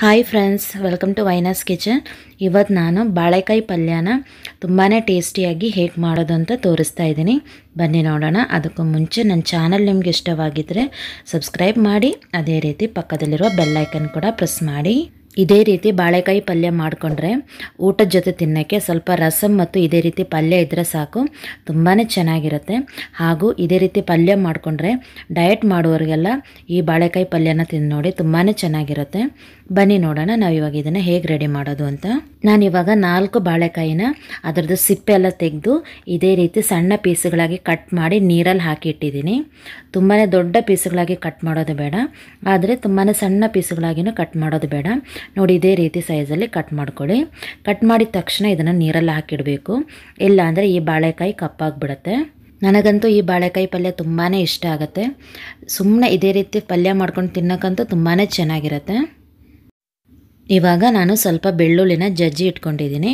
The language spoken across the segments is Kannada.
hi friends welcome to Vainas kitchen ಇವತ್ತು ನಾನು ಬಾಳೆಕಾಯಿ ಪಲ್ಯನ ತುಂಬಾ ಟೇಸ್ಟಿಯಾಗಿ ಹೇಗೆ ಮಾಡೋದು ಅಂತ ತೋರಿಸ್ತಾ ಇದ್ದೀನಿ ಬನ್ನಿ ನೋಡೋಣ ಅದಕ್ಕೂ ಮುಂಚೆ ನನ್ನ ಚಾನಲ್ ನಿಮ್ಗೆ ಇಷ್ಟವಾಗಿದ್ದರೆ ಸಬ್ಸ್ಕ್ರೈಬ್ ಮಾಡಿ ಅದೇ ರೀತಿ ಪಕ್ಕದಲ್ಲಿರುವ ಬೆಲ್ಲೈಕನ್ ಕೂಡ ಪ್ರೆಸ್ ಮಾಡಿ ಇದೇ ರೀತಿ ಬಾಳೆಕಾಯಿ ಪಲ್ಯ ಮಾಡಿಕೊಂಡ್ರೆ ಊಟದ ಜೊತೆ ತಿನ್ನೋಕ್ಕೆ ಸ್ವಲ್ಪ ರಸಮ್ ಮತ್ತು ಇದೇ ರೀತಿ ಪಲ್ಯ ಇದ್ದರೆ ಸಾಕು ತುಂಬಾ ಚೆನ್ನಾಗಿರುತ್ತೆ ಹಾಗೂ ಇದೇ ರೀತಿ ಪಲ್ಯ ಮಾಡಿಕೊಂಡ್ರೆ ಡಯಟ್ ಮಾಡುವವರಿಗೆಲ್ಲ ಈ ಬಾಳೆಕಾಯಿ ಪಲ್ಯನ ತಿಂದು ನೋಡಿ ತುಂಬಾ ಚೆನ್ನಾಗಿರುತ್ತೆ ಬನ್ನಿ ನೋಡೋಣ ನಾವು ಇದನ್ನು ಹೇಗೆ ರೆಡಿ ಮಾಡೋದು ಅಂತ ನಾನಿವಾಗ ನಾಲ್ಕು ಬಾಳೆಕಾಯಿನ ಅದರದ್ದು ಸಿಪ್ಪೆ ಎಲ್ಲ ತೆಗೆದು ಇದೇ ರೀತಿ ಸಣ್ಣ ಪೀಸುಗಳಾಗಿ ಕಟ್ ಮಾಡಿ ನೀರಲ್ಲಿ ಹಾಕಿ ಇಟ್ಟಿದ್ದೀನಿ ತುಂಬಾ ದೊಡ್ಡ ಪೀಸುಗಳಾಗಿ ಕಟ್ ಮಾಡೋದು ಬೇಡ ಆದರೆ ತುಂಬಾ ಸಣ್ಣ ಪೀಸುಗಳಾಗಿನೂ ಕಟ್ ಮಾಡೋದು ಬೇಡ ನೋಡಿ ಇದೇ ರೀತಿ ಸೈಜಲ್ಲಿ ಕಟ್ ಮಾಡ್ಕೊಳ್ಳಿ ಕಟ್ ಮಾಡಿದ ತಕ್ಷಣ ಇದನ್ನು ನೀರಲ್ಲಿ ಹಾಕಿಡಬೇಕು ಇಲ್ಲ ಅಂದರೆ ಈ ಬಾಳೆಕಾಯಿ ಕಪ್ಪಾಗಿಬಿಡತ್ತೆ ನನಗಂತೂ ಈ ಬಾಳೆಕಾಯಿ ಪಲ್ಯ ತುಂಬಾ ಇಷ್ಟ ಆಗುತ್ತೆ ಸುಮ್ಮನೆ ಇದೇ ರೀತಿ ಪಲ್ಯ ಮಾಡ್ಕೊಂಡು ತಿನ್ನೋಕ್ಕಂತೂ ತುಂಬಾ ಚೆನ್ನಾಗಿರುತ್ತೆ ಇವಾಗ ನಾನು ಸ್ವಲ್ಪ ಬೆಳ್ಳುಳ್ಳಿನ ಜಜ್ಜಿ ಇಟ್ಕೊಂಡಿದ್ದೀನಿ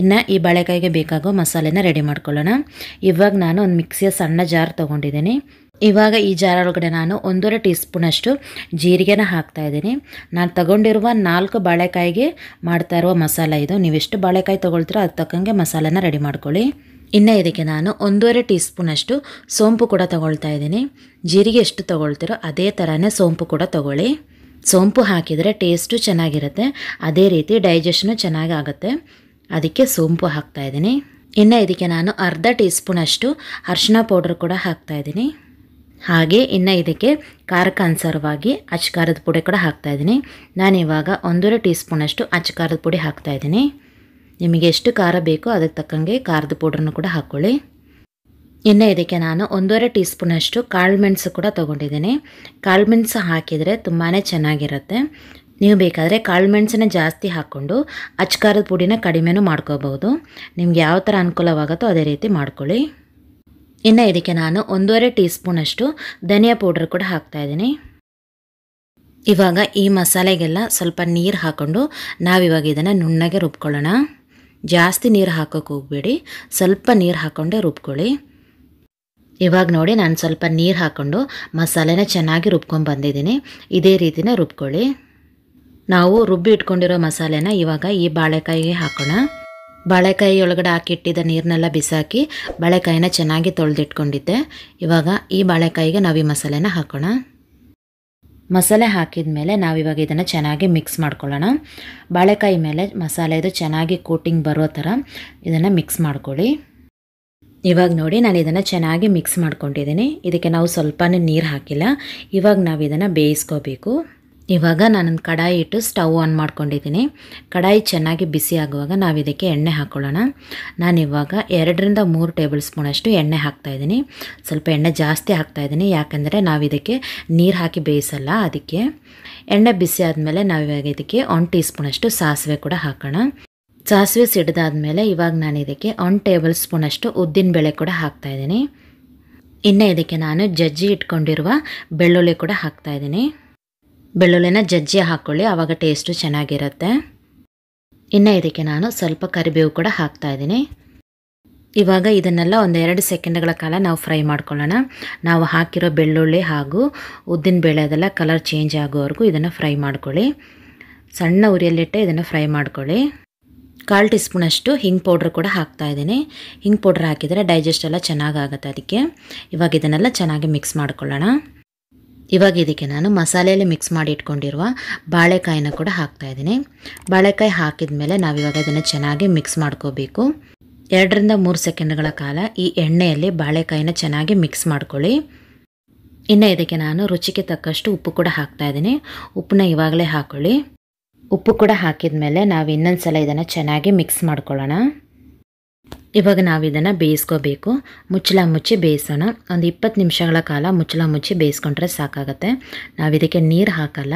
ಇನ್ನು ಈ ಬಾಳೆಕಾಯಿಗೆ ಬೇಕಾಗೋ ಮಸಾಲೆನ ರೆಡಿ ಮಾಡ್ಕೊಳ್ಳೋಣ ಇವಾಗ ನಾನು ಒಂದು ಮಿಕ್ಸಿಯ ಸಣ್ಣ ಜಾರ್ ತೊಗೊಂಡಿದ್ದೀನಿ ಇವಾಗ ಈ ಜಾರ ಒಳಗಡೆ ನಾನು ಒಂದೂವರೆ ಟೀ ಸ್ಪೂನಷ್ಟು ಜೀರಿಗೆನ ಹಾಕ್ತಾ ಇದ್ದೀನಿ ನಾನು ತಗೊಂಡಿರುವ ನಾಲ್ಕು ಬಾಳೆಕಾಯಿಗೆ ಮಾಡ್ತಾ ಇರುವ ಮಸಾಲೆ ಇದು ನೀವೆಷ್ಟು ಬಾಳೆಕಾಯಿ ತೊಗೊಳ್ತೀರೋ ಅದು ತಕ್ಕಂಗೆ ಮಸಾಲೆನ ರೆಡಿ ಮಾಡ್ಕೊಳ್ಳಿ ಇನ್ನು ಇದಕ್ಕೆ ನಾನು ಒಂದೂವರೆ ಟೀ ಸ್ಪೂನಷ್ಟು ಸೋಂಪು ಕೂಡ ತೊಗೊಳ್ತಾ ಇದ್ದೀನಿ ಜೀರಿಗೆ ಎಷ್ಟು ತೊಗೊಳ್ತೀರೋ ಅದೇ ಥರನೇ ಸೋಂಪು ಕೂಡ ತೊಗೊಳ್ಳಿ ಸೋಂಪು ಹಾಕಿದರೆ ಟೇಸ್ಟು ಚೆನ್ನಾಗಿರುತ್ತೆ ಅದೇ ರೀತಿ ಡೈಜೆಷನು ಚೆನ್ನಾಗಾಗುತ್ತೆ ಅದಕ್ಕೆ ಸೋಂಪು ಹಾಕ್ತಾಯಿದ್ದೀನಿ ಇದ್ದೀನಿ ಇನ್ನು ಇದಕ್ಕೆ ನಾನು ಅರ್ಧ ಟೀ ಸ್ಪೂನಷ್ಟು ಅರಿಶಿನ ಪೌಡ್ರ್ ಕೂಡ ಹಾಕ್ತಾಯಿದ್ದೀನಿ ಹಾಗೆ ಇನ್ನು ಇದಕ್ಕೆ ಖಾರಕ್ಕೆ ಅನುಸಾರವಾಗಿ ಖಾರದ ಪುಡಿ ಕೂಡ ಹಾಕ್ತಾಯಿದ್ದೀನಿ ಇವಾಗ ಒಂದೂವರೆ ಟೀ ಸ್ಪೂನಷ್ಟು ಖಾರದ ಪುಡಿ ಹಾಕ್ತಾಯಿದ್ದೀನಿ ನಿಮಗೆ ಎಷ್ಟು ಖಾರ ಬೇಕೋ ಅದಕ್ಕೆ ತಕ್ಕಂಗೆ ಖಾರದ ಪೌಡ್ರನ್ನು ಕೂಡ ಹಾಕ್ಕೊಳ್ಳಿ ಇನ್ನು ಇದಕ್ಕೆ ನಾನು ಒಂದೂವರೆ ಟೀ ಸ್ಪೂನಷ್ಟು ಕಾಳು ಮೆಣಸು ಕೂಡ ತೊಗೊಂಡಿದ್ದೀನಿ ಕಾಳು ಮೆಣಸು ಹಾಕಿದರೆ ತುಂಬಾ ಚೆನ್ನಾಗಿರುತ್ತೆ ನೀವು ಬೇಕಾದರೆ ಕಾಳು ಮೆಣಸನ್ನ ಜಾಸ್ತಿ ಹಾಕ್ಕೊಂಡು ಅಚ್ಕಾರದ ಪುಡಿನ ಕಡಿಮೆನೂ ಮಾಡ್ಕೋಬಹುದು ನಿಮ್ಗೆ ಯಾವ ಥರ ಅನುಕೂಲವಾಗುತ್ತೋ ಅದೇ ರೀತಿ ಮಾಡ್ಕೊಳ್ಳಿ ಇನ್ನು ಇದಕ್ಕೆ ನಾನು ಒಂದೂವರೆ ಟೀ ಸ್ಪೂನಷ್ಟು ಧನಿಯಾ ಪೌಡ್ರ್ ಕೂಡ ಹಾಕ್ತಾಯಿದ್ದೀನಿ ಇವಾಗ ಈ ಮಸಾಲೆಗೆಲ್ಲ ಸ್ವಲ್ಪ ನೀರು ಹಾಕ್ಕೊಂಡು ನಾವಿವಾಗ ಇದನ್ನು ನುಣ್ಣಗೆ ರುಬ್ಕೊಳ್ಳೋಣ ಜಾಸ್ತಿ ನೀರು ಹಾಕೋಕೆ ಹೋಗಬೇಡಿ ಸ್ವಲ್ಪ ನೀರು ಹಾಕ್ಕೊಂಡೆ ರುಬ್ಕೊಳ್ಳಿ ಇವಾಗ ನೋಡಿ ನಾನು ಸ್ವಲ್ಪ ನೀರು ಹಾಕ್ಕೊಂಡು ಮಸಾಲೆನ ಚೆನ್ನಾಗಿ ರುಬ್ಕೊಂಡು ಬಂದಿದ್ದೀನಿ ಇದೇ ರೀತಿನೇ ರುಬ್ಕೊಳ್ಳಿ ನಾವು ರುಬ್ಬಿ ಇಟ್ಕೊಂಡಿರೋ ಮಸಾಲೆನ ಇವಾಗ ಈ ಬಾಳೆಕಾಯಿಗೆ ಹಾಕೋಣ ಬಾಳೆಕಾಯಿ ಒಳಗಡೆ ಹಾಕಿಟ್ಟಿದ್ದ ನೀರನ್ನೆಲ್ಲ ಬಿಸಾಕಿ ಬಾಳೆಕಾಯಿನ ಚೆನ್ನಾಗಿ ತೊಳೆದಿಟ್ಕೊಂಡಿದ್ದೆ ಇವಾಗ ಈ ಬಾಳೆಕಾಯಿಗೆ ನಾವು ಈ ಮಸಾಲೆನ ಹಾಕೋಣ ಮಸಾಲೆ ಹಾಕಿದ ಮೇಲೆ ನಾವಿವಾಗ ಇದನ್ನು ಚೆನ್ನಾಗಿ ಮಿಕ್ಸ್ ಮಾಡ್ಕೊಳ್ಳೋಣ ಬಾಳೆಕಾಯಿ ಮೇಲೆ ಮಸಾಲೆ ಇದು ಚೆನ್ನಾಗಿ ಕೋಟಿಂಗ್ ಬರೋ ಥರ ಇದನ್ನು ಮಿಕ್ಸ್ ಮಾಡ್ಕೊಳ್ಳಿ ಇವಾಗ ನೋಡಿ ನಾನು ಇದನ್ನು ಚೆನ್ನಾಗಿ ಮಿಕ್ಸ್ ಮಾಡ್ಕೊಂಡಿದ್ದೀನಿ ಇದಕ್ಕೆ ನಾವು ಸ್ವಲ್ಪ ನೀರು ಹಾಕಿಲ್ಲ ಇವಾಗ ನಾವು ಇದನ್ನು ಬೇಯಿಸ್ಕೋಬೇಕು ಇವಾಗ ನಾನೊಂದು ಕಡಾಯಿ ಇಟ್ಟು ಸ್ಟವ್ ಆನ್ ಮಾಡ್ಕೊಂಡಿದ್ದೀನಿ ಕಡಾಯಿ ಚೆನ್ನಾಗಿ ಬಿಸಿ ಆಗುವಾಗ ನಾವು ಇದಕ್ಕೆ ಎಣ್ಣೆ ಹಾಕ್ಕೊಳ್ಳೋಣ ನಾನಿವಾಗ ಎರಡರಿಂದ ಮೂರು ಟೇಬಲ್ ಸ್ಪೂನಷ್ಟು ಎಣ್ಣೆ ಹಾಕ್ತಾಯಿದ್ದೀನಿ ಸ್ವಲ್ಪ ಎಣ್ಣೆ ಜಾಸ್ತಿ ಹಾಕ್ತಾಯಿದ್ದೀನಿ ಯಾಕೆಂದರೆ ನಾವು ಇದಕ್ಕೆ ನೀರು ಹಾಕಿ ಬೇಯಿಸಲ್ಲ ಅದಕ್ಕೆ ಎಣ್ಣೆ ಬಿಸಿ ಆದಮೇಲೆ ನಾವಿವಾಗ ಇದಕ್ಕೆ ಒನ್ ಟೀ ಸ್ಪೂನಷ್ಟು ಸಾಸಿವೆ ಕೂಡ ಹಾಕೋಣ ಸಾಸಿವೆ ಸಿಡಿದಾದ್ಮೇಲೆ ಇವಾಗ ನಾನು ಇದಕ್ಕೆ ಒಂದು ಟೇಬಲ್ ಸ್ಪೂನಷ್ಟು ಉದ್ದಿನಬೇಳೆ ಕೂಡ ಹಾಕ್ತಾಯಿದ್ದೀನಿ ಇನ್ನು ಇದಕ್ಕೆ ನಾನು ಜಜ್ಜಿ ಇಟ್ಕೊಂಡಿರುವ ಬೆಳ್ಳುಳ್ಳಿ ಕೂಡ ಹಾಕ್ತಾಯಿದ್ದೀನಿ ಬೆಳ್ಳುಳ್ಳಿನ ಜಜ್ಜಿ ಹಾಕ್ಕೊಳ್ಳಿ ಆವಾಗ ಟೇಸ್ಟು ಚೆನ್ನಾಗಿರುತ್ತೆ ಇನ್ನು ಇದಕ್ಕೆ ನಾನು ಸ್ವಲ್ಪ ಕರಿಬೇವು ಕೂಡ ಹಾಕ್ತಾ ಇದ್ದೀನಿ ಇವಾಗ ಇದನ್ನೆಲ್ಲ ಒಂದೆರಡು ಸೆಕೆಂಡ್ಗಳ ಕಾಲ ನಾವು ಫ್ರೈ ಮಾಡ್ಕೊಳ್ಳೋಣ ನಾವು ಹಾಕಿರೋ ಬೆಳ್ಳುಳ್ಳಿ ಹಾಗೂ ಉದ್ದಿನ ಬೇಳೆ ಅದೆಲ್ಲ ಕಲರ್ ಚೇಂಜ್ ಆಗೋವರೆಗೂ ಇದನ್ನು ಫ್ರೈ ಮಾಡ್ಕೊಳ್ಳಿ ಸಣ್ಣ ಉರಿಯಲ್ಲಿಟ್ಟೆ ಇದನ್ನು ಫ್ರೈ ಮಾಡ್ಕೊಳ್ಳಿ ಕಾಲು ಟೀ ಸ್ಪೂನಷ್ಟು ಹಿಂಗೆ ಪೌಡ್ರ್ ಕೂಡ ಹಾಕ್ತಾ ಇದ್ದೀನಿ ಹಿಂಗೆ ಪೌಡ್ರ್ ಹಾಕಿದರೆ ಡೈಜೆಸ್ಟ್ ಎಲ್ಲ ಚೆನ್ನಾಗಾಗುತ್ತೆ ಅದಕ್ಕೆ ಇವಾಗ ಇದನ್ನೆಲ್ಲ ಚೆನ್ನಾಗಿ ಮಿಕ್ಸ್ ಮಾಡ್ಕೊಳ್ಳೋಣ ಇವಾಗ ಇದಕ್ಕೆ ನಾನು ಮಸಾಲೆಯಲ್ಲಿ ಮಿಕ್ಸ್ ಮಾಡಿ ಇಟ್ಕೊಂಡಿರುವ ಬಾಳೆಕಾಯಿನ ಕೂಡ ಹಾಕ್ತಾ ಇದ್ದೀನಿ ಬಾಳೆಕಾಯಿ ಹಾಕಿದ ಮೇಲೆ ನಾವಿವಾಗ ಅದನ್ನು ಚೆನ್ನಾಗಿ ಮಿಕ್ಸ್ ಮಾಡ್ಕೋಬೇಕು ಎರಡರಿಂದ ಮೂರು ಸೆಕೆಂಡ್ಗಳ ಕಾಲ ಈ ಎಣ್ಣೆಯಲ್ಲಿ ಬಾಳೆಕಾಯಿನ ಚೆನ್ನಾಗಿ ಮಿಕ್ಸ್ ಮಾಡ್ಕೊಳ್ಳಿ ಇನ್ನು ಇದಕ್ಕೆ ನಾನು ರುಚಿಗೆ ತಕ್ಕಷ್ಟು ಉಪ್ಪು ಕೂಡ ಹಾಕ್ತಾ ಇದ್ದೀನಿ ಉಪ್ಪನ್ನ ಇವಾಗಲೇ ಹಾಕೊಳ್ಳಿ ಉಪ್ಪು ಕೂಡ ಹಾಕಿದ ಮೇಲೆ ನಾವು ಇನ್ನೊಂದು ಸಲ ಇದನ್ನು ಚೆನ್ನಾಗಿ ಮಿಕ್ಸ್ ಮಾಡ್ಕೊಳ್ಳೋಣ ಇವಾಗ ನಾವು ಇದನ್ನು ಬೇಯಿಸ್ಕೋಬೇಕು ಮುಚ್ಚಳ ಮುಚ್ಚಿ ಬೇಯಿಸೋಣ ಒಂದು ಇಪ್ಪತ್ತು ನಿಮಿಷಗಳ ಕಾಲ ಮುಚ್ಚಳ ಮುಚ್ಚಿ ಬೇಯಿಸ್ಕೊಂಡ್ರೆ ಸಾಕಾಗುತ್ತೆ ನಾವು ಇದಕ್ಕೆ ನೀರು ಹಾಕಲ್ಲ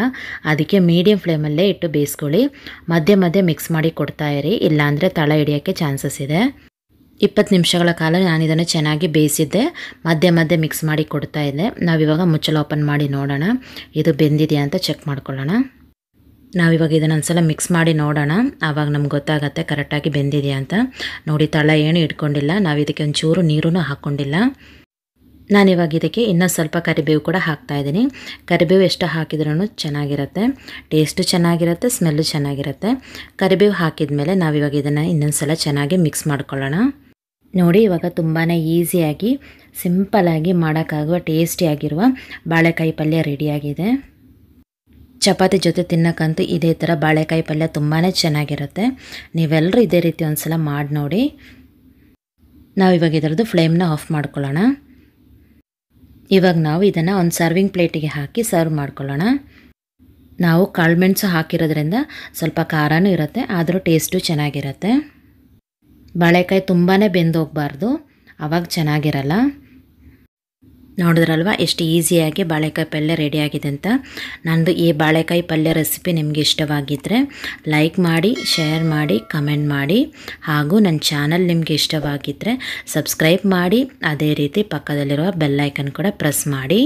ಅದಕ್ಕೆ ಮೀಡಿಯಮ್ ಫ್ಲೇಮಲ್ಲೇ ಇಟ್ಟು ಬೇಯಿಸ್ಕೊಳ್ಳಿ ಮಧ್ಯೆ ಮಧ್ಯೆ ಮಿಕ್ಸ್ ಮಾಡಿ ಕೊಡ್ತಾ ಇರಿ ಇಲ್ಲಾಂದರೆ ತಳ ಹಿಡಿಯೋಕ್ಕೆ ಚಾನ್ಸಸ್ ಇದೆ ಇಪ್ಪತ್ತು ನಿಮಿಷಗಳ ಕಾಲ ನಾನು ಇದನ್ನು ಚೆನ್ನಾಗಿ ಬೇಯಿಸಿದ್ದೆ ಮಧ್ಯೆ ಮಧ್ಯೆ ಮಿಕ್ಸ್ ಮಾಡಿ ಕೊಡ್ತಾ ಇದ್ದೆ ನಾವಿವಾಗ ಮುಚ್ಚಳ ಓಪನ್ ಮಾಡಿ ನೋಡೋಣ ಇದು ಬೆಂದಿದೆಯಾ ಅಂತ ಚೆಕ್ ಮಾಡ್ಕೊಳ್ಳೋಣ ನಾವಿವಾಗ ಇದನ್ನು ಸಲ ಮಿಕ್ಸ್ ಮಾಡಿ ನೋಡೋಣ ಆವಾಗ ನಮ್ಗೆ ಗೊತ್ತಾಗತ್ತೆ ಕರೆಕ್ಟಾಗಿ ಬೆಂದಿದೆಯಾ ಅಂತ ನೋಡಿ ತಳ ಏನು ಇಟ್ಕೊಂಡಿಲ್ಲ ನಾವು ಇದಕ್ಕೆ ಒಂಚೂರು ನೀರೂ ಹಾಕ್ಕೊಂಡಿಲ್ಲ ನಾನಿವಾಗ ಇದಕ್ಕೆ ಇನ್ನೂ ಸ್ವಲ್ಪ ಕರಿಬೇವು ಕೂಡ ಹಾಕ್ತಾ ಇದ್ದೀನಿ ಕರಿಬೇವು ಎಷ್ಟು ಹಾಕಿದ್ರೂ ಚೆನ್ನಾಗಿರುತ್ತೆ ಟೇಸ್ಟು ಚೆನ್ನಾಗಿರುತ್ತೆ ಸ್ಮೆಲ್ಲು ಚೆನ್ನಾಗಿರುತ್ತೆ ಕರಿಬೇವು ಹಾಕಿದ ಮೇಲೆ ನಾವಿವಾಗ ಇದನ್ನು ಇನ್ನೊಂದು ಸಲ ಚೆನ್ನಾಗಿ ಮಿಕ್ಸ್ ಮಾಡ್ಕೊಳ್ಳೋಣ ನೋಡಿ ಇವಾಗ ತುಂಬಾ ಈಸಿಯಾಗಿ ಸಿಂಪಲಾಗಿ ಮಾಡೋಕ್ಕಾಗುವ ಟೇಸ್ಟಿಯಾಗಿರುವ ಬಾಳೆಕಾಯಿ ಪಲ್ಯ ರೆಡಿಯಾಗಿದೆ ಚಪಾತಿ ಜೊತೆ ತಿನ್ನೋಕ್ಕಂತೂ ಇದೇ ಥರ ಬಾಳೆಕಾಯಿ ಪಲ್ಯ ತುಂಬಾ ಚೆನ್ನಾಗಿರುತ್ತೆ ನೀವೆಲ್ಲರೂ ಇದೇ ರೀತಿ ಒಂದು ಸಲ ಮಾಡಿ ನೋಡಿ ನಾವಿವಾಗ ಇದರದ್ದು ಫ್ಲೇಮ್ನ ಆಫ್ ಮಾಡ್ಕೊಳ್ಳೋಣ ಇವಾಗ ನಾವು ಇದನ್ನು ಒಂದು ಸರ್ವಿಂಗ್ ಪ್ಲೇಟಿಗೆ ಹಾಕಿ ಸರ್ವ್ ಮಾಡ್ಕೊಳ್ಳೋಣ ನಾವು ಕಾಳುಮೆಣಸು ಹಾಕಿರೋದ್ರಿಂದ ಸ್ವಲ್ಪ ಖಾರನೂ ಇರುತ್ತೆ ಆದರೂ ಟೇಸ್ಟು ಚೆನ್ನಾಗಿರುತ್ತೆ ಬಾಳೆಕಾಯಿ ತುಂಬಾ ಬೆಂದೋಗಬಾರ್ದು ಆವಾಗ ಚೆನ್ನಾಗಿರಲ್ಲ ನೋಡಿದ್ರಲ್ವ ಎಷ್ಟು ಈಸಿಯಾಗಿ ಬಾಳೆಕಾಯಿ ಪಲ್ಯ ರೆಡಿಯಾಗಿದೆ ಅಂತ ನಂದು ಈ ಬಾಳೆಕಾಯಿ ಪಲ್ಯ ರೆಸಿಪಿ ನಿಮಗೆ ಇಷ್ಟವಾಗಿದ್ದರೆ ಲೈಕ್ ಮಾಡಿ ಶೇರ್ ಮಾಡಿ ಕಮೆಂಟ್ ಮಾಡಿ ಹಾಗೂ ನನ್ನ ಚಾನಲ್ ನಿಮಗೆ ಇಷ್ಟವಾಗಿದ್ದರೆ ಸಬ್ಸ್ಕ್ರೈಬ್ ಮಾಡಿ ಅದೇ ರೀತಿ ಪಕ್ಕದಲ್ಲಿರುವ ಬೆಲ್ಲೈಕನ್ ಕೂಡ ಪ್ರೆಸ್ ಮಾಡಿ